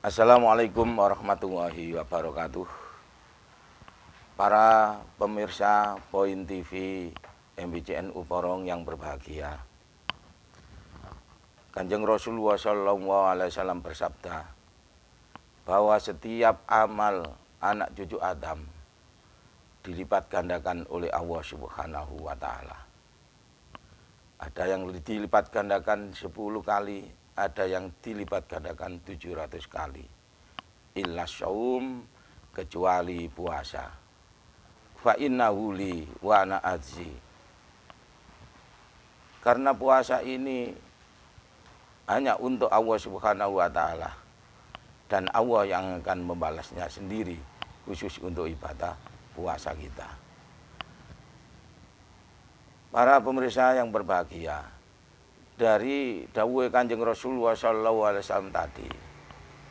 Assalamualaikum warahmatullahi wabarakatuh Para pemirsa Poin TV MBCN Uporong yang berbahagia Kanjeng Rasulullah SAW bersabda Bahwa setiap amal anak cucu Adam Dilipat gandakan oleh Allah Subhanahu wa Ta'ala Ada yang dilipat gandakan 10 kali ada yang dilipat gandakan 700 kali. Illa syaum kecuali puasa. Fa inna huli wa ana azzi Karena puasa ini hanya untuk Allah Subhanahu wa taala dan Allah yang akan membalasnya sendiri khusus untuk ibadah puasa kita. Para pemirsa yang berbahagia, dari dawuh Kanjeng Rasulullah sallallahu alaihi wasallam tadi.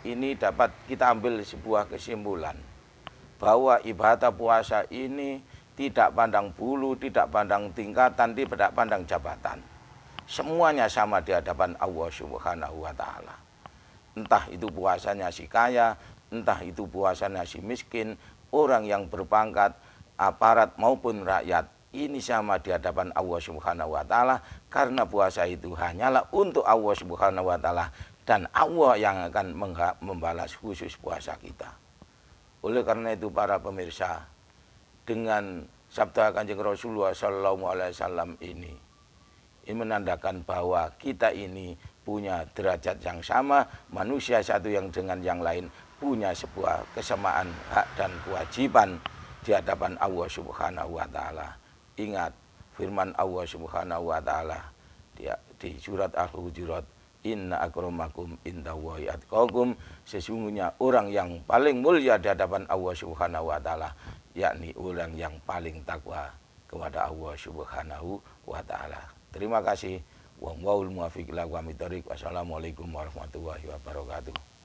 Ini dapat kita ambil sebuah kesimpulan bahwa ibadah puasa ini tidak pandang bulu, tidak pandang tingkatan, tidak pandang jabatan. Semuanya sama di hadapan Allah Subhanahu wa taala. Entah itu puasanya si kaya, entah itu puasanya si miskin, orang yang berpangkat, aparat maupun rakyat ini sama di hadapan Allah Subhanahu wa taala karena puasa itu hanyalah untuk Allah Subhanahu wa taala dan Allah yang akan membalas khusus puasa kita. Oleh karena itu para pemirsa dengan sabda Kanjeng Rasulullah sallallahu alaihi wasallam ini ini menandakan bahwa kita ini punya derajat yang sama, manusia satu yang dengan yang lain punya sebuah kesamaan hak dan kewajiban di hadapan Allah Subhanahu wa taala. Ingat firman Allah Subhanahu wa taala di, di surat Al-Hujurat Inna akromakum indallahi atqakum Sesungguhnya orang yang paling mulia di hadapan Allah subhanahu wa ta'ala Yakni orang yang paling takwa kepada Allah subhanahu wa ta'ala Terima kasih Wa Wassalamualaikum warahmatullahi wabarakatuh